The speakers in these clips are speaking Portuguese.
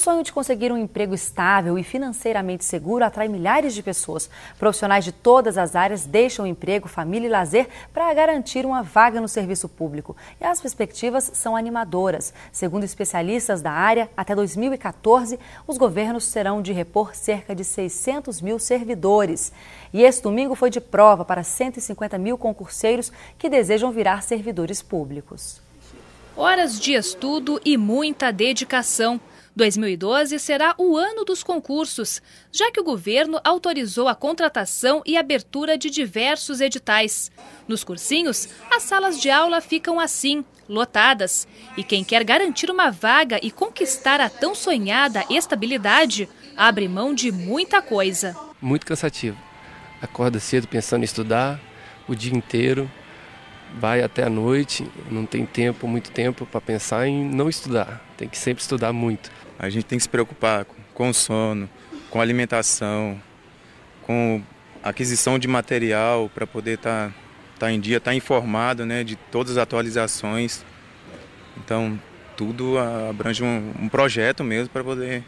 sonho de conseguir um emprego estável e financeiramente seguro atrai milhares de pessoas. Profissionais de todas as áreas deixam emprego, família e lazer para garantir uma vaga no serviço público. E as perspectivas são animadoras. Segundo especialistas da área, até 2014, os governos terão de repor cerca de 600 mil servidores. E esse domingo foi de prova para 150 mil concurseiros que desejam virar servidores públicos. Horas de estudo e muita dedicação. 2012 será o ano dos concursos, já que o governo autorizou a contratação e abertura de diversos editais. Nos cursinhos, as salas de aula ficam assim, lotadas. E quem quer garantir uma vaga e conquistar a tão sonhada estabilidade, abre mão de muita coisa. Muito cansativo. Acorda cedo pensando em estudar o dia inteiro vai até a noite, não tem tempo, muito tempo para pensar em não estudar. Tem que sempre estudar muito. A gente tem que se preocupar com, com sono, com alimentação, com aquisição de material para poder estar tá, tá, em dia, estar tá informado né, de todas as atualizações. Então, tudo abrange um, um projeto mesmo para poder.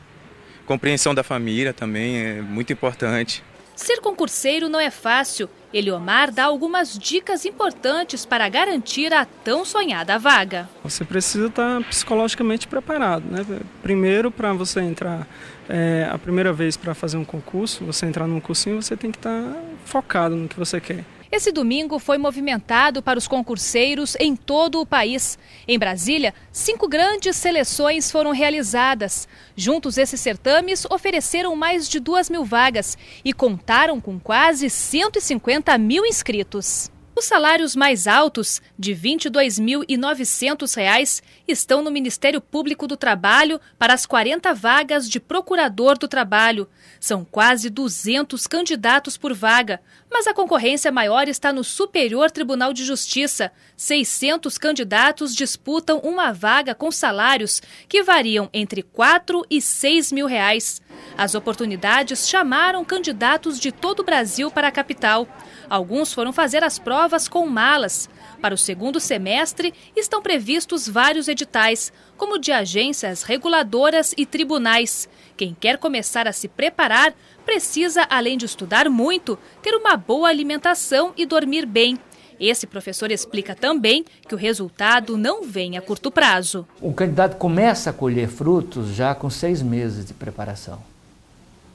Compreensão da família também é muito importante. Ser concurseiro não é fácil. Eliomar dá algumas dicas importantes para garantir a tão sonhada vaga. Você precisa estar tá psicologicamente preparado, né? Primeiro, para você entrar é, a primeira vez para fazer um concurso, você entrar num cursinho, você tem que estar tá focado no que você quer. Esse domingo foi movimentado para os concurseiros em todo o país. Em Brasília, cinco grandes seleções foram realizadas. Juntos, esses certames ofereceram mais de duas mil vagas e contaram com quase 150 mil inscritos. Os salários mais altos, de R$ 22.900, estão no Ministério Público do Trabalho para as 40 vagas de procurador do trabalho. São quase 200 candidatos por vaga, mas a concorrência maior está no Superior Tribunal de Justiça. 600 candidatos disputam uma vaga com salários que variam entre 4 e 6 mil reais. As oportunidades chamaram candidatos de todo o Brasil para a capital. Alguns foram fazer as provas com malas. Para o segundo semestre, estão previstos vários editais, como de agências reguladoras e tribunais. Quem quer começar a se preparar precisa, além de estudar muito, ter uma boa alimentação e dormir bem. Esse professor explica também que o resultado não vem a curto prazo. O candidato começa a colher frutos já com seis meses de preparação.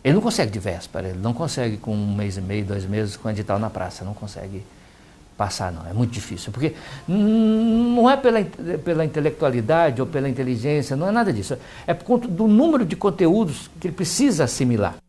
Ele não consegue de véspera, ele não consegue com um mês e meio, dois meses com edital na praça, não consegue passar não, é muito difícil, porque não é pela, pela intelectualidade ou pela inteligência, não é nada disso, é por conta do número de conteúdos que ele precisa assimilar.